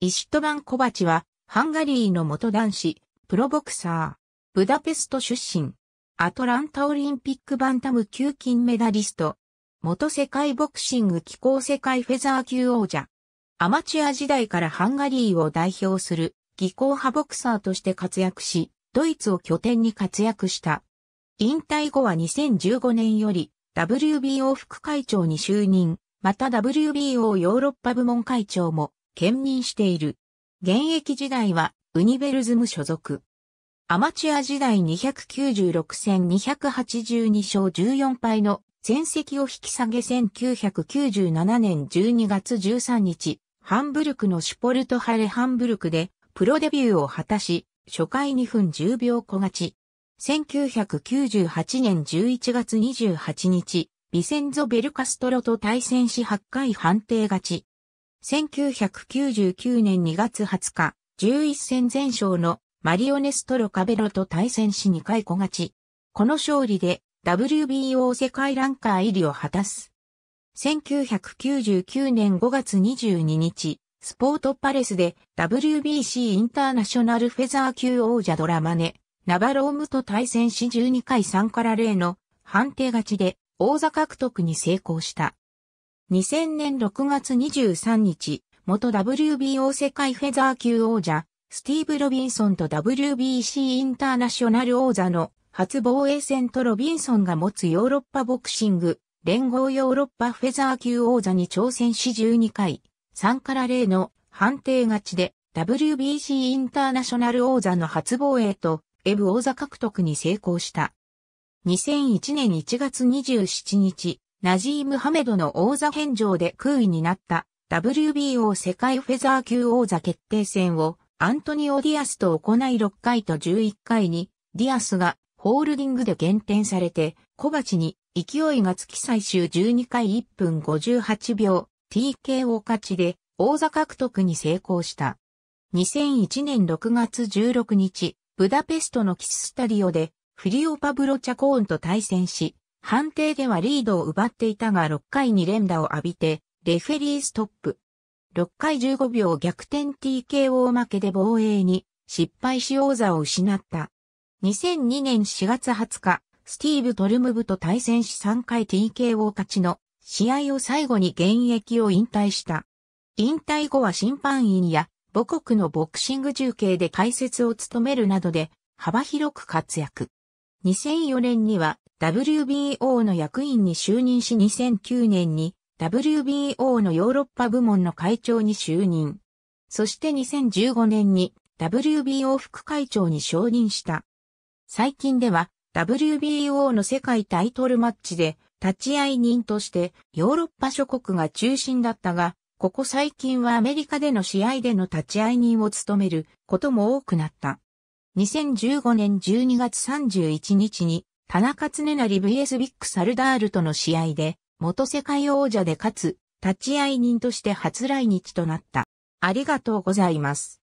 イシュトバン・コバチは、ハンガリーの元男子、プロボクサー、ブダペスト出身、アトランタオリンピックバンタム級金メダリスト、元世界ボクシング機構世界フェザー級王者、アマチュア時代からハンガリーを代表する、技巧派ボクサーとして活躍し、ドイツを拠点に活躍した。引退後は2015年より、WBO 副会長に就任、また WBO ヨーロッパ部門会長も兼任している。現役時代はウニベルズム所属。アマチュア時代296戦282勝14敗の戦績を引き下げ1997年12月13日、ハンブルクのシュポルトハレハンブルクでプロデビューを果たし、初回2分10秒小勝ち。1998年11月28日、ビセンゾ・ベルカストロと対戦し8回判定勝ち。1999年2月20日、11戦全勝のマリオネストロカベロと対戦し2回小勝ち。この勝利で WBO 世界ランカー入りを果たす。1999年5月22日、スポートパレスで WBC インターナショナルフェザー級王者ドラマネ、ナバロームと対戦し12回3から0の判定勝ちで王座獲得に成功した。2000年6月23日、元 WBO 世界フェザー級王者、スティーブ・ロビンソンと WBC インターナショナル王座の初防衛戦とロビンソンが持つヨーロッパボクシング、連合ヨーロッパフェザー級王座に挑戦し12回、3から0の判定勝ちで WBC インターナショナル王座の初防衛とエブ王座獲得に成功した。2001年1月27日、ナジームハメドの王座返上で空位になった WBO 世界フェザー級王座決定戦をアントニオ・ディアスと行い6回と11回にディアスがホールディングで減点されて小鉢に勢いがつき最終12回1分58秒 TKO 勝ちで王座獲得に成功した。2001年6月16日、ブダペストのキススタディオでフリオ・パブロ・チャコーンと対戦し、判定ではリードを奪っていたが6回に連打を浴びて、レフェリーストップ。6回15秒逆転 TKO 負けで防衛に失敗し王座を失った。2002年4月20日、スティーブ・トルムブと対戦し3回 TKO 勝ちの試合を最後に現役を引退した。引退後は審判員や母国のボクシング中継で解説を務めるなどで幅広く活躍。2004年には WBO の役員に就任し2009年に WBO のヨーロッパ部門の会長に就任。そして2015年に WBO 副会長に承認した。最近では WBO の世界タイトルマッチで立ち会い人としてヨーロッパ諸国が中心だったが、ここ最近はアメリカでの試合での立ち会い人を務めることも多くなった。2015年12月31日に田中恒成 VS ビッグサルダールとの試合で、元世界王者でかつ、立会人として初来日となった。ありがとうございます。